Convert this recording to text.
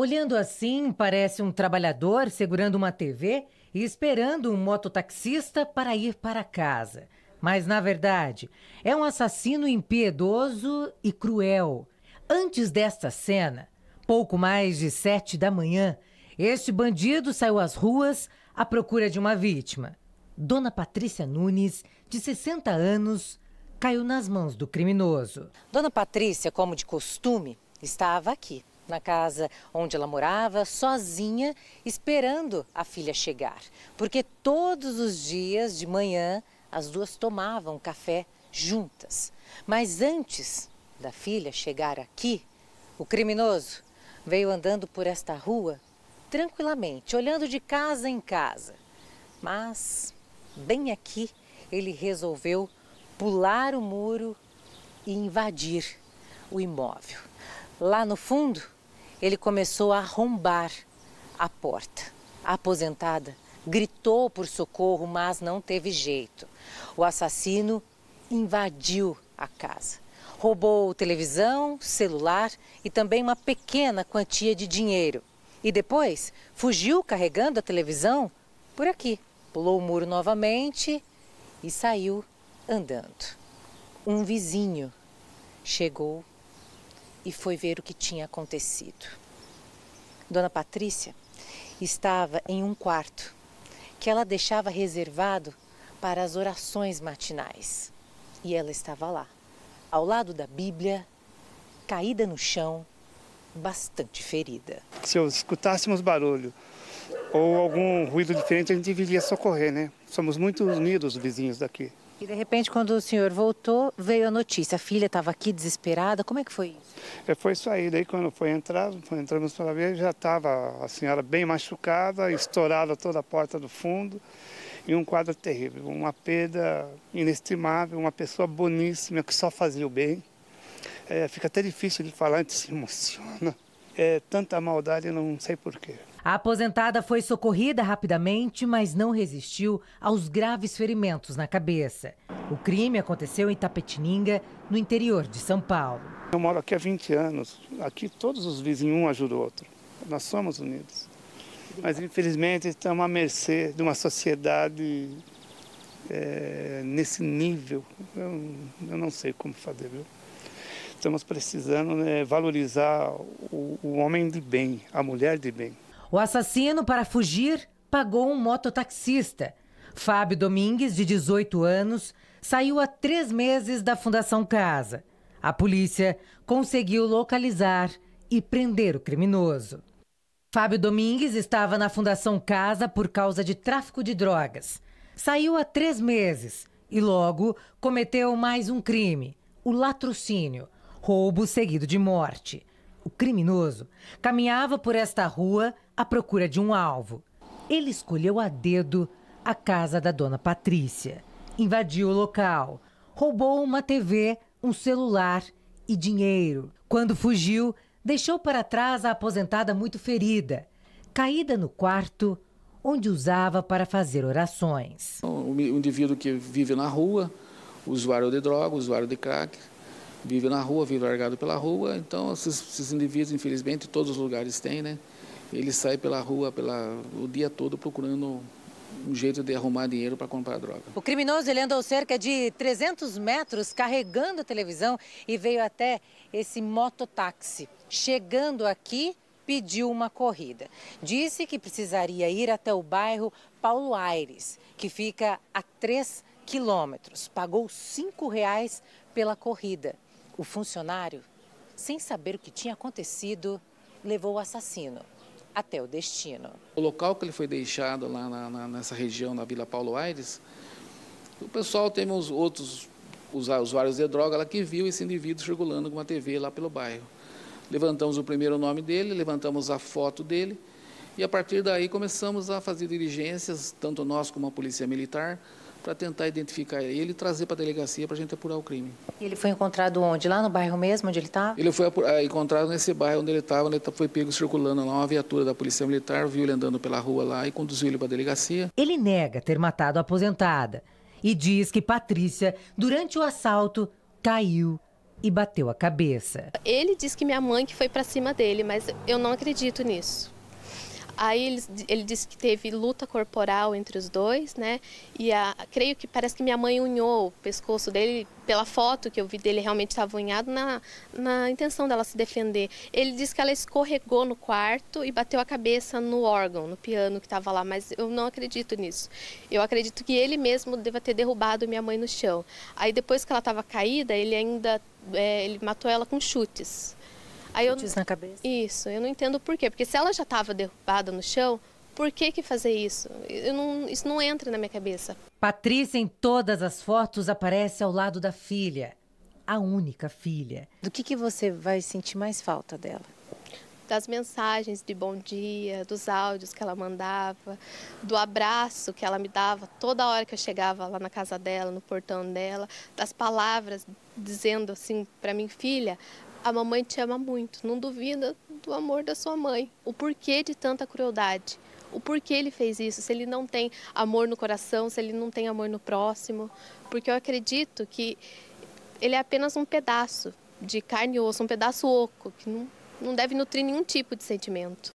Olhando assim, parece um trabalhador segurando uma TV e esperando um mototaxista para ir para casa. Mas, na verdade, é um assassino impiedoso e cruel. Antes desta cena, pouco mais de sete da manhã, este bandido saiu às ruas à procura de uma vítima. Dona Patrícia Nunes, de 60 anos, caiu nas mãos do criminoso. Dona Patrícia, como de costume, estava aqui na casa onde ela morava, sozinha, esperando a filha chegar. Porque todos os dias de manhã as duas tomavam café juntas. Mas antes da filha chegar aqui, o criminoso veio andando por esta rua tranquilamente, olhando de casa em casa. Mas, bem aqui, ele resolveu pular o muro e invadir o imóvel. Lá no fundo, ele começou a arrombar a porta. A aposentada gritou por socorro, mas não teve jeito. O assassino invadiu a casa. Roubou televisão, celular e também uma pequena quantia de dinheiro. E depois fugiu carregando a televisão por aqui. Pulou o muro novamente e saiu andando. Um vizinho chegou e foi ver o que tinha acontecido. Dona Patrícia estava em um quarto que ela deixava reservado para as orações matinais. E ela estava lá, ao lado da Bíblia, caída no chão, bastante ferida. Se eu escutássemos barulho ou algum ruído diferente, a gente viria socorrer, né? Somos muito unidos, vizinhos daqui. E de repente, quando o senhor voltou, veio a notícia. A filha estava aqui desesperada. Como é que foi isso? É, foi isso aí. Daí quando foi entrar, foi entramos pela vez, já estava a senhora bem machucada, estourada toda a porta do fundo. E um quadro terrível, uma perda inestimável, uma pessoa boníssima que só fazia o bem. É, fica até difícil de falar, a gente se emociona. É, tanta maldade, não sei porquê. A aposentada foi socorrida rapidamente, mas não resistiu aos graves ferimentos na cabeça. O crime aconteceu em Tapetininga, no interior de São Paulo. Eu moro aqui há 20 anos. Aqui todos os vizinhos um ajuda o outro. Nós somos unidos. Mas infelizmente estamos à mercê de uma sociedade é, nesse nível. Eu, eu, não sei como fazer, viu? Estamos precisando né, valorizar o, o homem de bem, a mulher de bem. O assassino, para fugir, pagou um mototaxista. Fábio Domingues, de 18 anos, saiu há três meses da Fundação Casa. A polícia conseguiu localizar e prender o criminoso. Fábio Domingues estava na Fundação Casa por causa de tráfico de drogas. Saiu há três meses e logo cometeu mais um crime: o latrocínio, roubo seguido de morte o criminoso, caminhava por esta rua à procura de um alvo. Ele escolheu a dedo a casa da dona Patrícia, invadiu o local, roubou uma TV, um celular e dinheiro. Quando fugiu, deixou para trás a aposentada muito ferida, caída no quarto onde usava para fazer orações. Um indivíduo que vive na rua, usuário de droga, usuário de crack, vive na rua, vive largado pela rua. Então, esses, esses indivíduos, infelizmente, todos os lugares têm, né? Ele sai pela rua pela, o dia todo procurando um jeito de arrumar dinheiro para comprar droga. O criminoso ele andou cerca de 300 metros carregando a televisão e veio até esse mototáxi. Chegando aqui, pediu uma corrida. Disse que precisaria ir até o bairro Paulo Aires, que fica a 3 quilômetros. Pagou R$ reais pela corrida. O funcionário, sem saber o que tinha acontecido, levou o assassino até o destino. O local que ele foi deixado lá na, na, nessa região, na Vila Paulo Aires, o pessoal tem uns outros os usuários de droga lá que viu esse indivíduo circulando com uma TV lá pelo bairro. Levantamos o primeiro nome dele, levantamos a foto dele e a partir daí começamos a fazer diligências, tanto nós como a Polícia Militar, para tentar identificar ele e trazer para a delegacia para a gente apurar o crime. E ele foi encontrado onde? Lá no bairro mesmo, onde ele estava? Tá? Ele foi é, encontrado nesse bairro onde ele estava, onde ele tá, foi pego circulando lá, uma viatura da Polícia Militar viu ele andando pela rua lá e conduziu ele para a delegacia. Ele nega ter matado a aposentada e diz que Patrícia, durante o assalto, caiu e bateu a cabeça. Ele diz que minha mãe que foi para cima dele, mas eu não acredito nisso. Aí ele, ele disse que teve luta corporal entre os dois, né? E a, creio que parece que minha mãe unhou o pescoço dele, pela foto que eu vi dele realmente estava unhado, na, na intenção dela se defender. Ele disse que ela escorregou no quarto e bateu a cabeça no órgão, no piano que estava lá, mas eu não acredito nisso. Eu acredito que ele mesmo deva ter derrubado minha mãe no chão. Aí depois que ela estava caída, ele ainda é, ele matou ela com chutes. Aí eu Diz na cabeça. Isso, eu não entendo por quê. Porque se ela já estava derrubada no chão, por que, que fazer isso? Não, isso não entra na minha cabeça. Patrícia, em todas as fotos, aparece ao lado da filha, a única filha. Do que, que você vai sentir mais falta dela? Das mensagens de bom dia, dos áudios que ela mandava, do abraço que ela me dava toda hora que eu chegava lá na casa dela, no portão dela, das palavras dizendo assim para mim, filha, a mamãe te ama muito, não duvida do amor da sua mãe. O porquê de tanta crueldade? O porquê ele fez isso? Se ele não tem amor no coração, se ele não tem amor no próximo? Porque eu acredito que ele é apenas um pedaço de carne e osso, um pedaço oco, que não, não deve nutrir nenhum tipo de sentimento.